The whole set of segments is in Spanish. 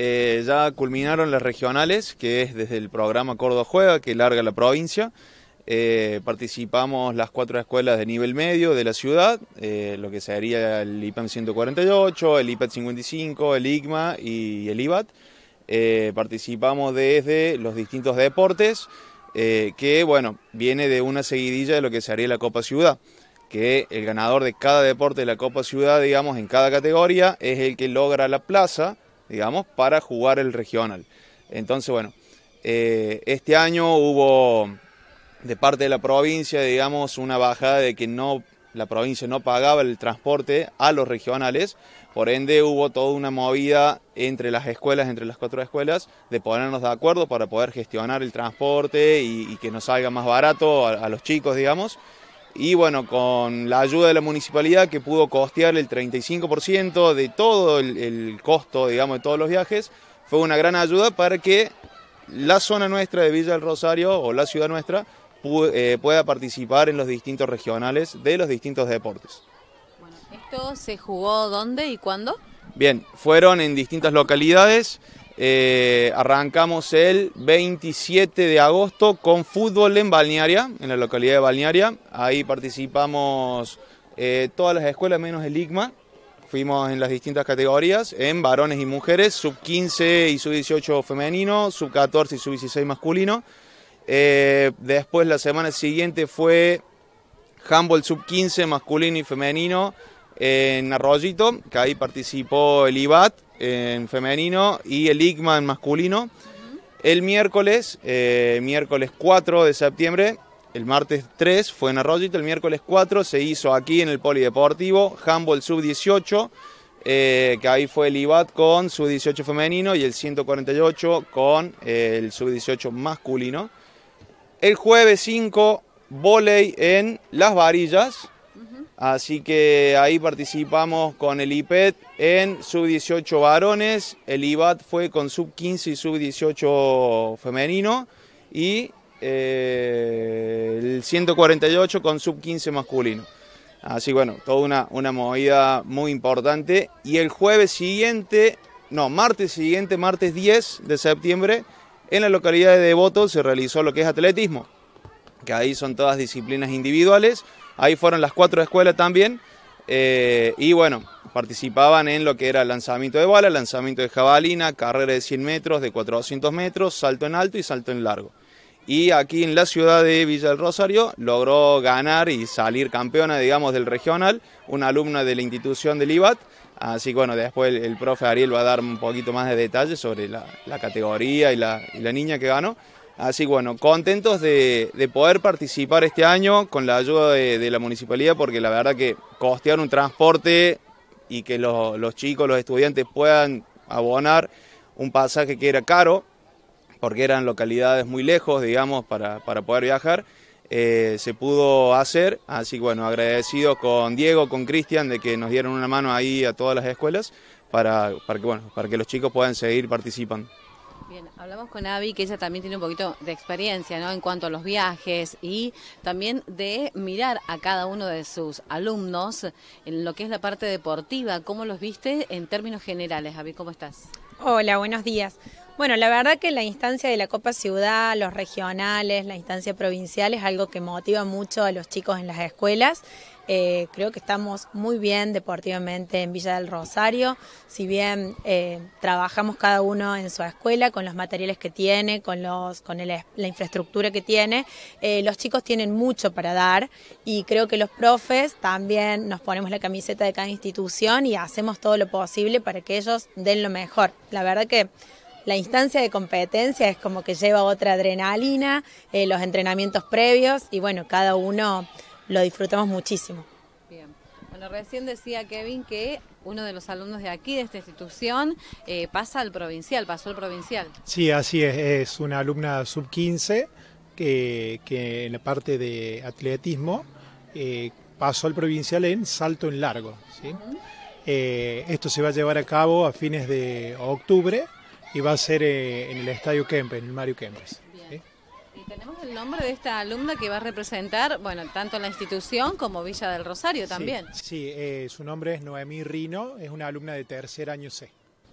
Eh, ya culminaron las regionales, que es desde el programa Córdoba Juega, que larga la provincia. Eh, participamos las cuatro escuelas de nivel medio de la ciudad, eh, lo que sería el IPAM 148, el IPAT 55, el IGMA y el IBAT. participamos desde los distintos deportes, que bueno, viene de una seguidilla de lo que sería la Copa Ciudad que el ganador de cada deporte de la Copa Ciudad, digamos, en cada categoría, es el que logra la plaza digamos, para jugar el regional. Entonces, bueno, eh, este año hubo de parte de la provincia, digamos, una bajada de que no la provincia no pagaba el transporte a los regionales, por ende hubo toda una movida entre las escuelas, entre las cuatro escuelas, de ponernos de acuerdo para poder gestionar el transporte y, que nos salga más barato a, a los chicos, digamos y bueno, con la ayuda de la municipalidad que pudo costear el 35% de todo el, costo, digamos, de todos los viajes, fue una gran ayuda para que la zona nuestra de Villa del Rosario o la ciudad nuestra eh, pueda participar en los distintos regionales de los distintos deportes. Bueno, ¿esto se jugó dónde y cuándo? Bien, fueron en distintas localidades. Eh, arrancamos el 27 de agosto con fútbol en Balnearia, en la localidad de Balnearia. Ahí participamos eh, todas las escuelas menos el ICMA. Fuimos en las distintas categorías, en varones y mujeres, sub 15 y sub 18 femenino, sub 14 y sub 16 masculino. Eh, después la semana siguiente fue handball sub 15 masculino y femenino en Arroyito, que ahí participó el IBAT en femenino y el ICMA en masculino. El miércoles, eh, miércoles 4 de septiembre, el martes 3 fue en Arroyito, el miércoles 4 se hizo aquí en el Polideportivo, Humboldt Sub-18, eh, que ahí fue el IBAT con Sub-18 femenino y el 148 con eh, el Sub-18 masculino. El jueves 5, volei en Las Varillas, Así que ahí participamos con el IPET en sub-18 varones, el IBAT fue con sub-15 y sub-18 femenino y eh, el 148 con sub-15 masculino. Así bueno, toda una, una movida muy importante. Y el jueves siguiente, no, martes siguiente, martes 10 de septiembre, en la localidad de Devoto se realizó lo que es atletismo, que ahí son todas disciplinas individuales Ahí fueron las cuatro escuelas también. Eh, y bueno, participaban en lo que era lanzamiento de bala, lanzamiento de jabalina, carrera de 100 metros, de 400 metros, salto en alto y salto en largo. Y aquí en la ciudad de Villa del Rosario logró ganar y salir campeona, digamos, del regional, una alumna de la institución del IBAT. Así que bueno, después el, profe Ariel va a dar un poquito más de detalles sobre la, categoría y la niña que ganó. Así bueno, contentos de, poder participar este año con la ayuda de, la municipalidad porque la verdad que costear un transporte y que los, chicos, los estudiantes puedan abonar un pasaje que era caro, porque eran localidades muy lejos, digamos, para, poder viajar, eh, se pudo hacer. Así bueno, agradecido con Diego, con Cristian, de que nos dieron una mano ahí a todas las escuelas para, que, bueno, para que los chicos puedan seguir participando. Bien, hablamos con Avi, que ella también tiene un poquito de experiencia ¿no? en cuanto a los viajes y también de mirar a cada uno de sus alumnos en lo que es la parte deportiva, cómo los viste en términos generales. Avi, ¿cómo estás? Hola, buenos días. Bueno, la verdad que la instancia de la Copa Ciudad, los regionales, la instancia provincial es algo que motiva mucho a los chicos en las escuelas. Eh, creo que estamos muy bien deportivamente en Villa del Rosario, si bien eh, trabajamos cada uno en su escuela con los materiales que tiene, con, los, con el, la infraestructura que tiene, eh, los chicos tienen mucho para dar y creo que los profes también nos ponemos la camiseta de cada institución y hacemos todo lo posible para que ellos den lo mejor. La verdad que la instancia de competencia es como que lleva otra adrenalina, eh, los entrenamientos previos y bueno, cada uno lo disfrutamos muchísimo. Bien. Bueno, recién decía Kevin que uno de los alumnos de aquí, de esta institución, eh, pasa al provincial, pasó al provincial. Sí, así es, es una alumna sub-15 que, en la parte de atletismo eh, pasó al provincial en salto en largo. esto se va a llevar a cabo a fines de octubre y va a ser eh, en el Estadio Kempes, en el Mario Kempes. Y tenemos el nombre de esta alumna que va a representar, bueno, tanto la institución como Villa del Rosario también. Sí, eh, su nombre es Noemí Rino, es una alumna de tercer año C.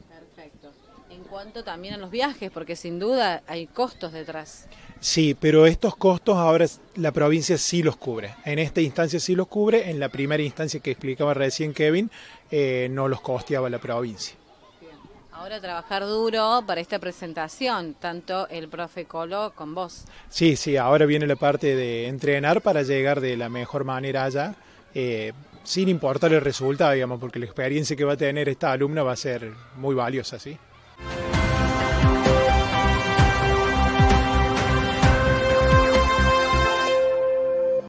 Perfecto. En cuanto también a los viajes, porque sin duda hay costos detrás. Sí, pero estos costos ahora la provincia sí los cubre. En esta instancia sí los cubre, en la primera instancia que explicaba recién Kevin, eh, no los costeaba la provincia. Ahora trabajar duro para esta presentación, tanto el profe Colo con vos. Sí, sí, ahora viene la parte de entrenar para llegar de la mejor manera allá, eh, sin importar el resultado, digamos, porque la experiencia que va a tener esta alumna va a ser muy valiosa, ¿sí?